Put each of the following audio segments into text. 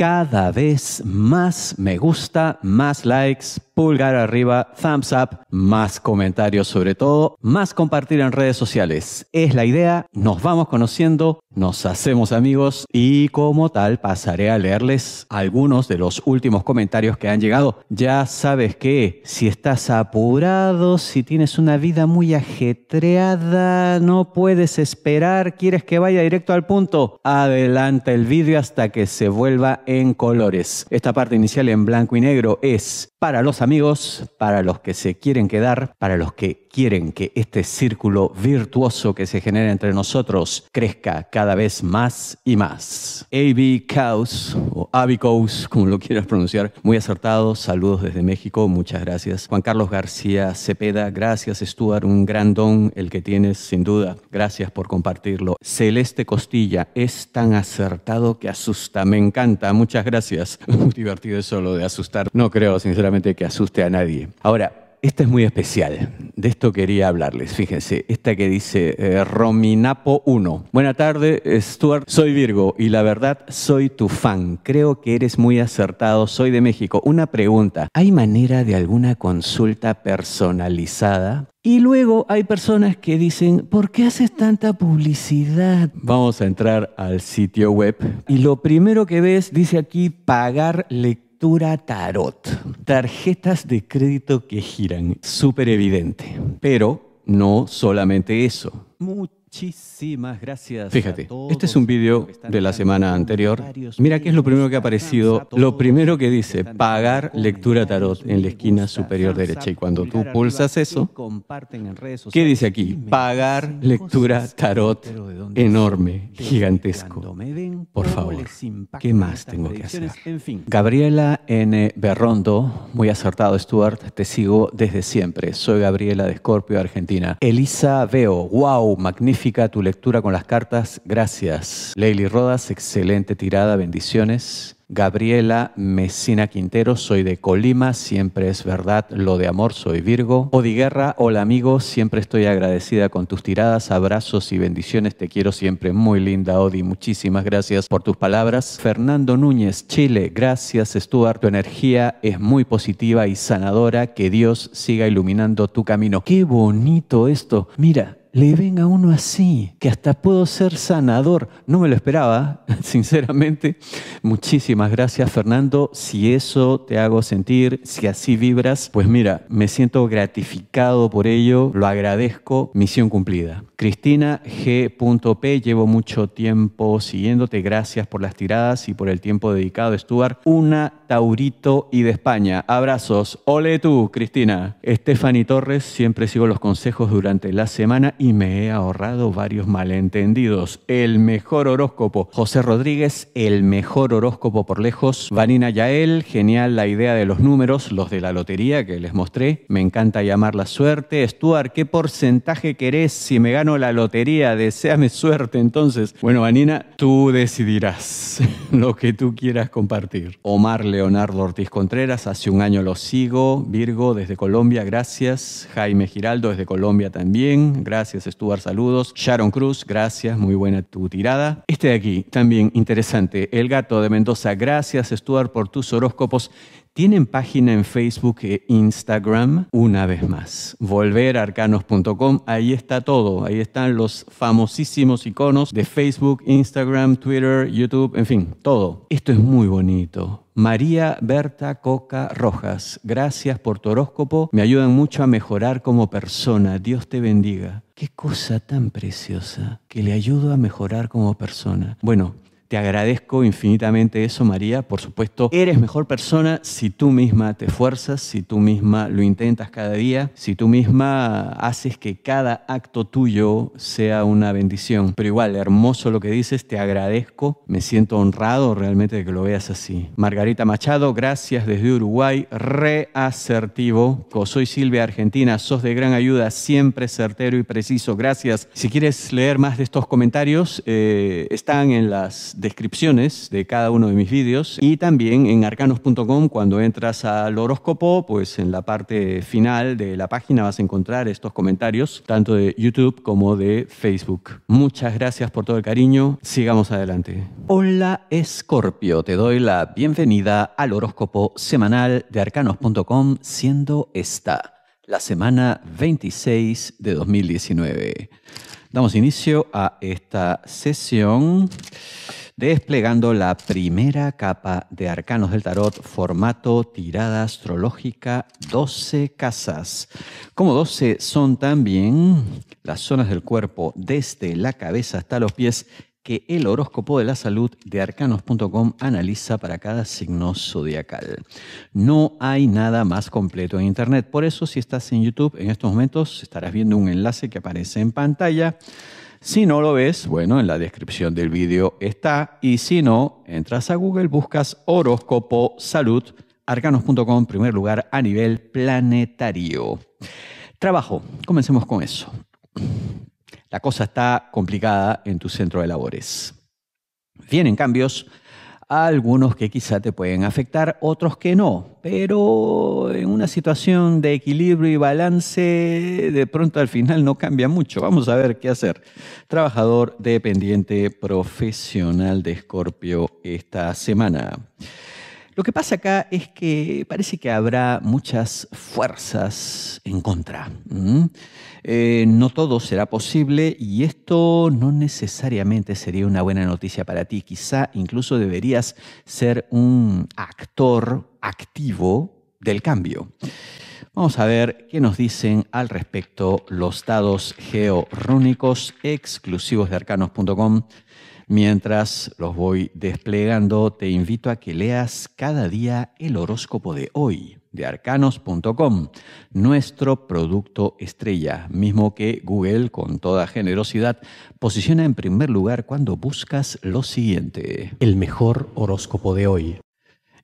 cada vez más me gusta, más likes, pulgar arriba, thumbs up, más comentarios sobre todo, más compartir en redes sociales. Es la idea, nos vamos conociendo, nos hacemos amigos y como tal pasaré a leerles algunos de los últimos comentarios que han llegado. Ya sabes que si estás apurado, si tienes una vida muy ajetreada, no puedes esperar, quieres que vaya directo al punto, adelanta el vídeo hasta que se vuelva en colores. Esta parte inicial en blanco y negro es para los amigos, para los que se quieren quedar, para los que quieren que este círculo virtuoso que se genera entre nosotros crezca cada vez más y más. A.B. Caus, o Abicous, como lo quieras pronunciar, muy acertado. Saludos desde México, muchas gracias. Juan Carlos García Cepeda, gracias Stuart, un gran don el que tienes, sin duda. Gracias por compartirlo. Celeste Costilla, es tan acertado que asusta, me encanta muchas gracias. Muy divertido eso, lo de asustar. No creo, sinceramente, que asuste a nadie. Ahora, esta es muy especial. De esto quería hablarles. Fíjense, esta que dice eh, Rominapo 1. Buenas tardes, eh, Stuart. Soy Virgo y la verdad soy tu fan. Creo que eres muy acertado. Soy de México. Una pregunta. ¿Hay manera de alguna consulta personalizada? Y luego hay personas que dicen, ¿por qué haces tanta publicidad? Vamos a entrar al sitio web y lo primero que ves dice aquí pagar lectura tarot, tarjetas de crédito que giran, súper evidente. Pero no solamente eso. Muchísimas gracias. Fíjate, este es un vídeo de la semana anterior. Mira qué es lo primero que ha aparecido. Lo primero que dice, pagar lectura tarot en la esquina superior derecha. Y cuando tú pulsas eso, ¿qué dice aquí? Pagar lectura tarot enorme, gigantesco. Por favor, ¿qué más tengo que hacer? Gabriela N. Berrondo, muy acertado Stuart, te sigo desde siempre. Soy Gabriela de Escorpio, Argentina. Elisa Veo, wow, magnífico tu lectura con las cartas. Gracias. Leili Rodas, excelente tirada, bendiciones. Gabriela Mesina Quintero, soy de Colima, siempre es verdad lo de amor, soy Virgo. Guerra, hola amigo, siempre estoy agradecida con tus tiradas, abrazos y bendiciones, te quiero siempre, muy linda Odi, muchísimas gracias por tus palabras. Fernando Núñez, Chile, gracias Stuart, tu energía es muy positiva y sanadora, que Dios siga iluminando tu camino. Qué bonito esto, mira, le venga uno así, que hasta puedo ser sanador. No me lo esperaba, sinceramente. Muchísimas gracias, Fernando. Si eso te hago sentir, si así vibras, pues mira, me siento gratificado por ello, lo agradezco, misión cumplida. Cristina G.P. Llevo mucho tiempo siguiéndote. Gracias por las tiradas y por el tiempo dedicado, Stuart. Una Taurito y de España. Abrazos. Ole tú, Cristina. Estefany Torres, siempre sigo los consejos durante la semana y me he ahorrado varios malentendidos. El mejor horóscopo. José Rodríguez, el mejor horóscopo por lejos. Vanina Yael, genial la idea de los números, los de la lotería que les mostré. Me encanta llamar la suerte. Stuart, ¿qué porcentaje querés si me gano la lotería, deséame suerte entonces. Bueno, Anina, tú decidirás lo que tú quieras compartir. Omar Leonardo Ortiz Contreras, hace un año lo sigo. Virgo, desde Colombia, gracias. Jaime Giraldo, desde Colombia también. Gracias, Stuart, saludos. Sharon Cruz, gracias, muy buena tu tirada. Este de aquí, también interesante. El gato de Mendoza, gracias, Stuart, por tus horóscopos. Tienen página en Facebook e Instagram, una vez más. Volverarcanos.com, ahí está todo. Ahí están los famosísimos iconos de Facebook, Instagram, Twitter, YouTube, en fin, todo. Esto es muy bonito. María Berta Coca Rojas, gracias por tu horóscopo. Me ayudan mucho a mejorar como persona. Dios te bendiga. Qué cosa tan preciosa que le ayudo a mejorar como persona. Bueno, te agradezco infinitamente eso, María. Por supuesto, eres mejor persona si tú misma te esfuerzas, si tú misma lo intentas cada día, si tú misma haces que cada acto tuyo sea una bendición. Pero igual, hermoso lo que dices, te agradezco. Me siento honrado realmente de que lo veas así. Margarita Machado, gracias desde Uruguay. Reasertivo. Soy Silvia, Argentina. Sos de gran ayuda, siempre certero y preciso. Gracias. Si quieres leer más de estos comentarios, eh, están en las descripciones de cada uno de mis vídeos y también en arcanos.com cuando entras al horóscopo, pues en la parte final de la página vas a encontrar estos comentarios, tanto de YouTube como de Facebook. Muchas gracias por todo el cariño, sigamos adelante. Hola Escorpio, te doy la bienvenida al horóscopo semanal de arcanos.com siendo esta la semana 26 de 2019. Damos inicio a esta sesión desplegando la primera capa de arcanos del tarot formato tirada astrológica 12 casas. Como 12 son también las zonas del cuerpo desde la cabeza hasta los pies que el horóscopo de la salud de arcanos.com analiza para cada signo zodiacal. No hay nada más completo en Internet, por eso si estás en YouTube en estos momentos estarás viendo un enlace que aparece en pantalla si no lo ves, bueno, en la descripción del vídeo está. Y si no, entras a Google, buscas horóscopo salud, arcanos.com, primer lugar a nivel planetario. Trabajo, comencemos con eso. La cosa está complicada en tu centro de labores. Vienen cambios algunos que quizá te pueden afectar, otros que no, pero en una situación de equilibrio y balance, de pronto al final no cambia mucho. Vamos a ver qué hacer. Trabajador dependiente profesional de Escorpio esta semana. Lo que pasa acá es que parece que habrá muchas fuerzas en contra. Eh, no todo será posible y esto no necesariamente sería una buena noticia para ti. Quizá incluso deberías ser un actor activo del cambio. Vamos a ver qué nos dicen al respecto los dados georrónicos exclusivos de arcanos.com Mientras los voy desplegando, te invito a que leas cada día el horóscopo de hoy de arcanos.com, nuestro producto estrella, mismo que Google con toda generosidad posiciona en primer lugar cuando buscas lo siguiente. El mejor horóscopo de hoy.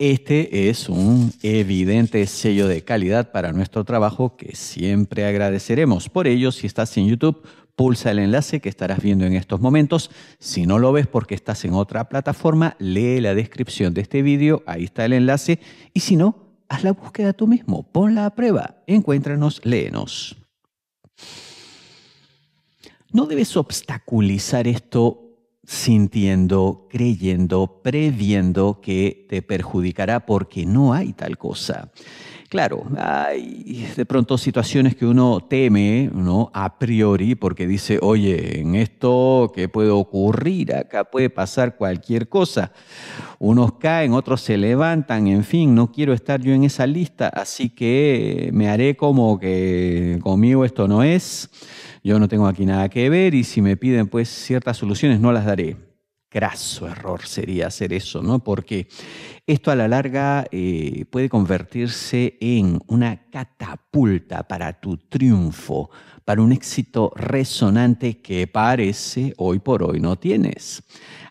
Este es un evidente sello de calidad para nuestro trabajo que siempre agradeceremos. Por ello, si estás en YouTube, Pulsa el enlace que estarás viendo en estos momentos. Si no lo ves porque estás en otra plataforma, lee la descripción de este vídeo, ahí está el enlace. Y si no, haz la búsqueda tú mismo, ponla a prueba, encuéntranos, léenos. No debes obstaculizar esto sintiendo, creyendo, previendo que te perjudicará porque no hay tal cosa. Claro, hay de pronto situaciones que uno teme, ¿no? A priori, porque dice, oye, en esto que puede ocurrir, acá puede pasar cualquier cosa. Unos caen, otros se levantan, en fin, no quiero estar yo en esa lista, así que me haré como que conmigo esto no es, yo no tengo aquí nada que ver y si me piden pues ciertas soluciones no las daré. Graso error sería hacer eso, ¿no? Porque esto a la larga eh, puede convertirse en una catapulta para tu triunfo, para un éxito resonante que parece hoy por hoy no tienes.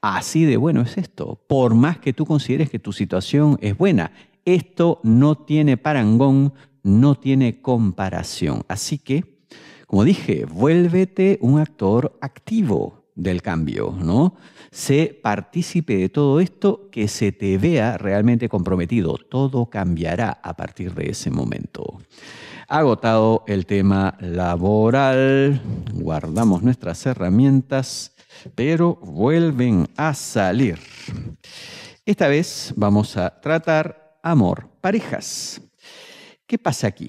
Así de bueno es esto. Por más que tú consideres que tu situación es buena, esto no tiene parangón, no tiene comparación. Así que, como dije, vuélvete un actor activo del cambio, ¿no? Sé partícipe de todo esto, que se te vea realmente comprometido. Todo cambiará a partir de ese momento. Agotado el tema laboral, guardamos nuestras herramientas, pero vuelven a salir. Esta vez vamos a tratar amor, parejas. ¿Qué pasa aquí?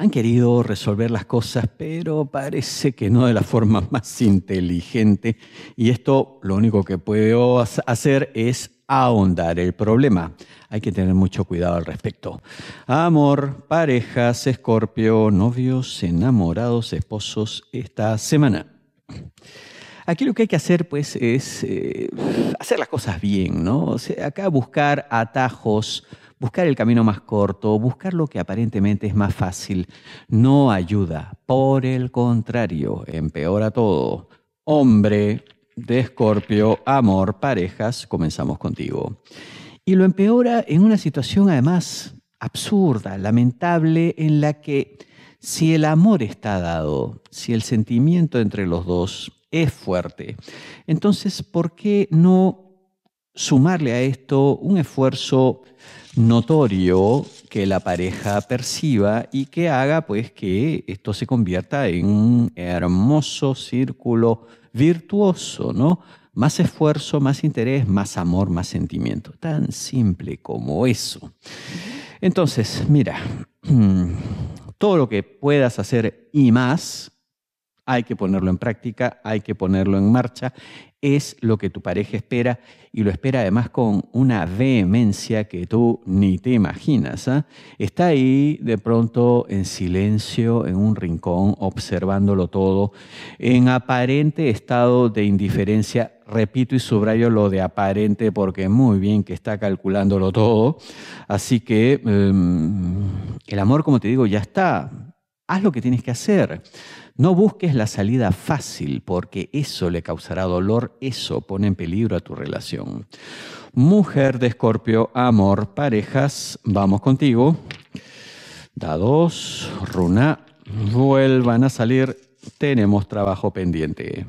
han querido resolver las cosas, pero parece que no de la forma más inteligente. Y esto lo único que puedo hacer es ahondar el problema. Hay que tener mucho cuidado al respecto. Amor, parejas, escorpio, novios, enamorados, esposos, esta semana. Aquí lo que hay que hacer, pues, es eh, hacer las cosas bien, ¿no? O sea, acá buscar atajos Buscar el camino más corto, buscar lo que aparentemente es más fácil, no ayuda. Por el contrario, empeora todo. Hombre de Escorpio, amor, parejas, comenzamos contigo. Y lo empeora en una situación además absurda, lamentable, en la que si el amor está dado, si el sentimiento entre los dos es fuerte, entonces, ¿por qué no sumarle a esto un esfuerzo notorio que la pareja perciba y que haga pues que esto se convierta en un hermoso círculo virtuoso, ¿no? Más esfuerzo, más interés, más amor, más sentimiento. Tan simple como eso. Entonces, mira, todo lo que puedas hacer y más, hay que ponerlo en práctica, hay que ponerlo en marcha es lo que tu pareja espera y lo espera además con una vehemencia que tú ni te imaginas. ¿ah? Está ahí de pronto en silencio, en un rincón, observándolo todo, en aparente estado de indiferencia. Repito y subrayo lo de aparente porque muy bien que está calculándolo todo. Así que em, el amor, como te digo, ya está. Haz lo que tienes que hacer. No busques la salida fácil porque eso le causará dolor, eso pone en peligro a tu relación. Mujer de escorpio, amor, parejas, vamos contigo. Da runa, vuelvan a salir, tenemos trabajo pendiente.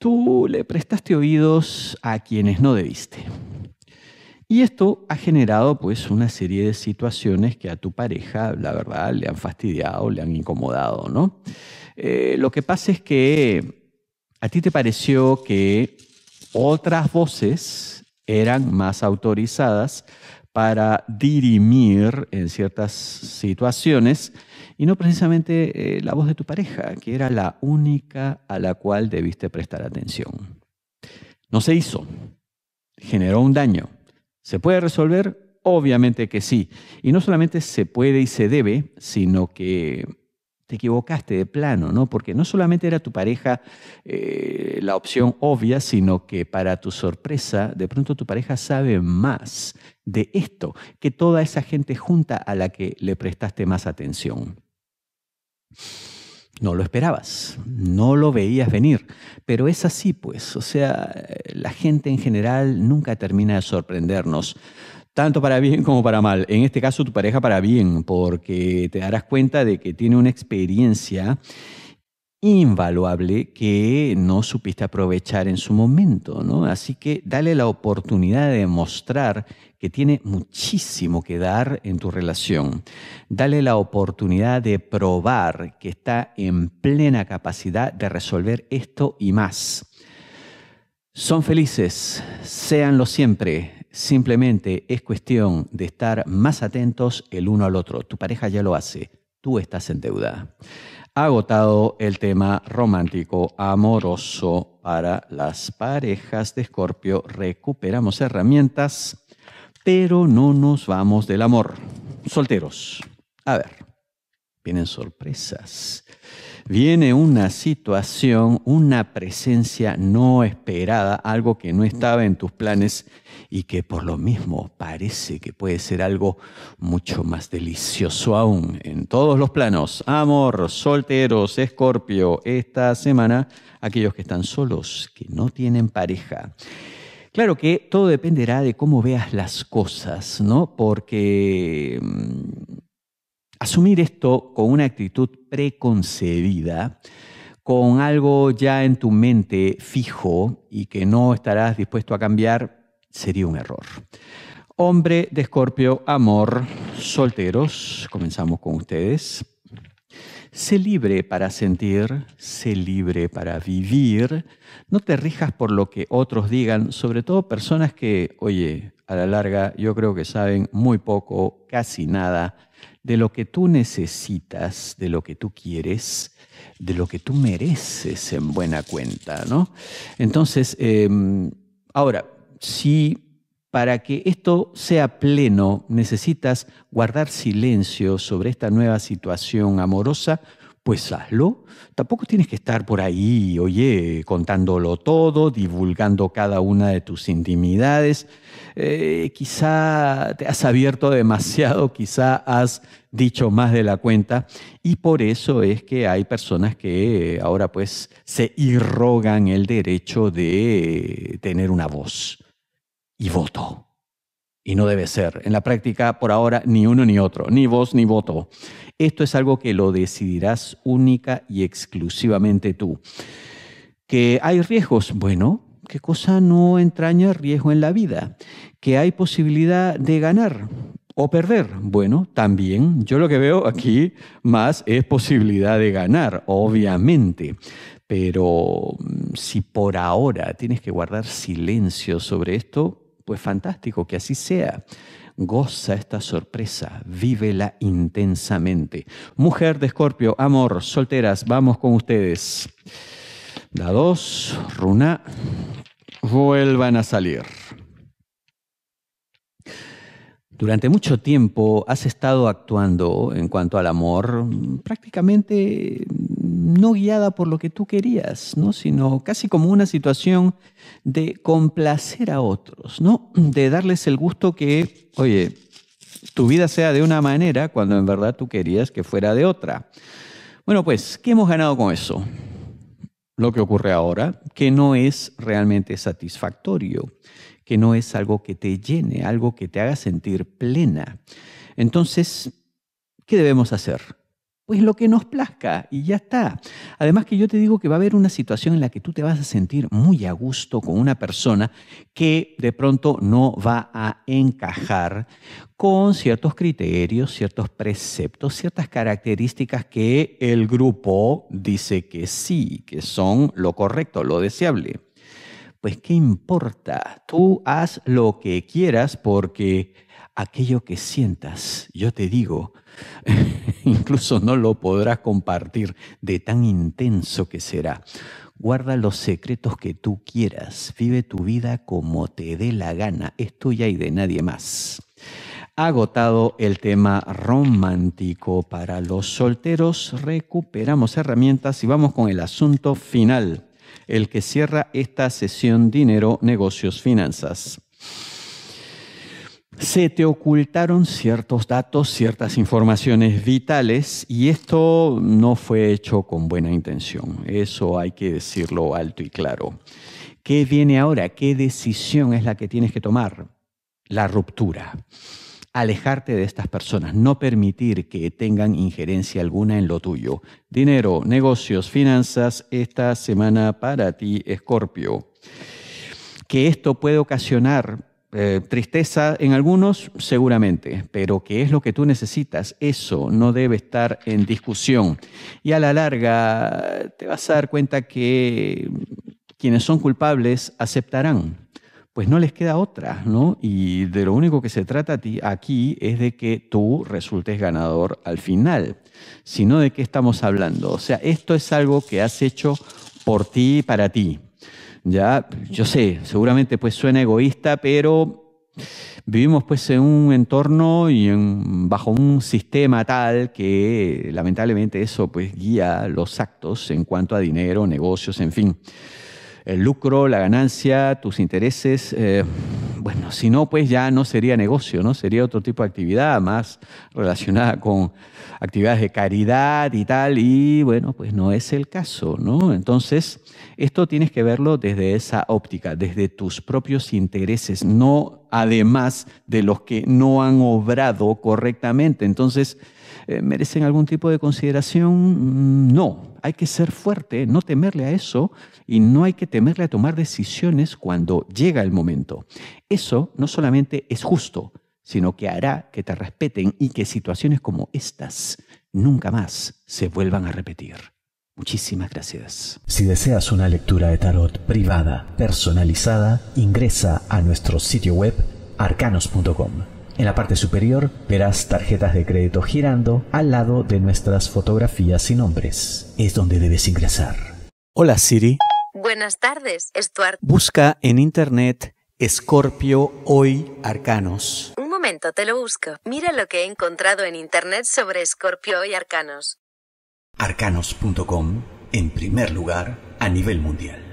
Tú le prestaste oídos a quienes no debiste. Y esto ha generado pues una serie de situaciones que a tu pareja, la verdad, le han fastidiado, le han incomodado, ¿no? Eh, lo que pasa es que a ti te pareció que otras voces eran más autorizadas para dirimir en ciertas situaciones y no precisamente eh, la voz de tu pareja, que era la única a la cual debiste prestar atención. No se hizo, generó un daño ¿Se puede resolver? Obviamente que sí. Y no solamente se puede y se debe, sino que te equivocaste de plano, ¿no? Porque no solamente era tu pareja eh, la opción obvia, sino que para tu sorpresa, de pronto tu pareja sabe más de esto que toda esa gente junta a la que le prestaste más atención. No lo esperabas, no lo veías venir, pero es así pues, o sea, la gente en general nunca termina de sorprendernos, tanto para bien como para mal. En este caso tu pareja para bien, porque te darás cuenta de que tiene una experiencia invaluable que no supiste aprovechar en su momento, ¿no? Así que dale la oportunidad de mostrar que tiene muchísimo que dar en tu relación. Dale la oportunidad de probar que está en plena capacidad de resolver esto y más. Son felices, seanlo siempre. Simplemente es cuestión de estar más atentos el uno al otro. Tu pareja ya lo hace, tú estás en deuda agotado el tema romántico amoroso para las parejas de Escorpio. Recuperamos herramientas, pero no nos vamos del amor. Solteros, a ver, vienen sorpresas viene una situación, una presencia no esperada, algo que no estaba en tus planes y que por lo mismo parece que puede ser algo mucho más delicioso aún en todos los planos. Amor, solteros, escorpio, esta semana aquellos que están solos, que no tienen pareja. Claro que todo dependerá de cómo veas las cosas, ¿no? Porque mm, Asumir esto con una actitud preconcebida, con algo ya en tu mente fijo y que no estarás dispuesto a cambiar, sería un error. Hombre de escorpio, amor, solteros, comenzamos con ustedes. Sé libre para sentir, sé libre para vivir. No te rijas por lo que otros digan, sobre todo personas que, oye, a la larga yo creo que saben muy poco, casi nada, de lo que tú necesitas, de lo que tú quieres, de lo que tú mereces en buena cuenta, ¿no? Entonces, em, ahora, si para que esto sea pleno necesitas guardar silencio sobre esta nueva situación amorosa, pues hazlo. Tampoco tienes que estar por ahí, oye, contándolo todo, divulgando cada una de tus intimidades. Eh, quizá te has abierto demasiado, quizá has dicho más de la cuenta y por eso es que hay personas que eh, ahora pues se irrogan el derecho de tener una voz y voto y no debe ser. En la práctica, por ahora, ni uno ni otro, ni vos ni voto. Esto es algo que lo decidirás única y exclusivamente tú. ¿Que hay riesgos? Bueno, ¿qué cosa no entraña riesgo en la vida? ¿Que hay posibilidad de ganar? o perder. Bueno, también yo lo que veo aquí más es posibilidad de ganar, obviamente. Pero mm, si por ahora tienes que guardar silencio sobre esto, pues fantástico, que así sea. Goza esta sorpresa, vívela intensamente. Mujer de Escorpio, amor, solteras, vamos con ustedes. La dos, runa, vuelvan a salir. Durante mucho tiempo has estado actuando en cuanto al amor prácticamente no guiada por lo que tú querías, ¿no? sino casi como una situación de complacer a otros, ¿no? de darles el gusto que, oye, tu vida sea de una manera cuando en verdad tú querías que fuera de otra. Bueno, pues, ¿qué hemos ganado con eso? Lo que ocurre ahora, que no es realmente satisfactorio, que no es algo que te llene, algo que te haga sentir plena. Entonces, ¿qué debemos hacer? pues lo que nos plazca y ya está. Además que yo te digo que va a haber una situación en la que tú te vas a sentir muy a gusto con una persona que de pronto no va a encajar con ciertos criterios, ciertos preceptos, ciertas características que el grupo dice que sí, que son lo correcto, lo deseable. Pues qué importa, tú haz lo que quieras porque aquello que sientas, yo te digo, incluso no lo podrás compartir de tan intenso que será. Guarda los secretos que tú quieras, vive tu vida como te dé la gana, es tuya y de nadie más. Agotado el tema romántico para los solteros, recuperamos herramientas y vamos con el asunto final, el que cierra esta sesión dinero, negocios, finanzas se te ocultaron ciertos datos, ciertas informaciones vitales y esto no fue hecho con buena intención. Eso hay que decirlo alto y claro. ¿Qué viene ahora? ¿Qué decisión es la que tienes que tomar? La ruptura. Alejarte de estas personas, no permitir que tengan injerencia alguna en lo tuyo. Dinero, negocios, finanzas, esta semana para ti, Escorpio. Que esto puede ocasionar eh, tristeza en algunos, seguramente, pero qué es lo que tú necesitas, eso no debe estar en discusión. Y a la larga te vas a dar cuenta que quienes son culpables aceptarán, pues no les queda otra, ¿no? Y de lo único que se trata aquí es de que tú resultes ganador al final, sino de qué estamos hablando. O sea, esto es algo que has hecho por ti y para ti ya, yo sé, seguramente pues suena egoísta, pero vivimos pues en un entorno y en, bajo un sistema tal que lamentablemente eso pues guía los actos en cuanto a dinero, negocios, en fin. El lucro, la ganancia, tus intereses, eh, bueno, si no, pues ya no sería negocio, ¿no? Sería otro tipo de actividad más relacionada con actividades de caridad y tal, y bueno, pues no es el caso, ¿no? Entonces, esto tienes que verlo desde esa óptica, desde tus propios intereses, no además de los que no han obrado correctamente. Entonces, eh, ¿merecen algún tipo de consideración? Mm, no, hay que ser fuerte, no temerle a eso y no hay que temerle a tomar decisiones cuando llega el momento. Eso no solamente es justo, sino que hará que te respeten y que situaciones como estas nunca más se vuelvan a repetir. Muchísimas gracias. Si deseas una lectura de tarot privada, personalizada, ingresa a nuestro sitio web arcanos.com. En la parte superior verás tarjetas de crédito girando al lado de nuestras fotografías y nombres. Es donde debes ingresar. Hola Siri. Buenas tardes, Stuart. Busca en internet Scorpio Hoy Arcanos. Un momento, te lo busco. Mira lo que he encontrado en internet sobre Scorpio y Arcanos. Arcanos.com, en primer lugar, a nivel mundial.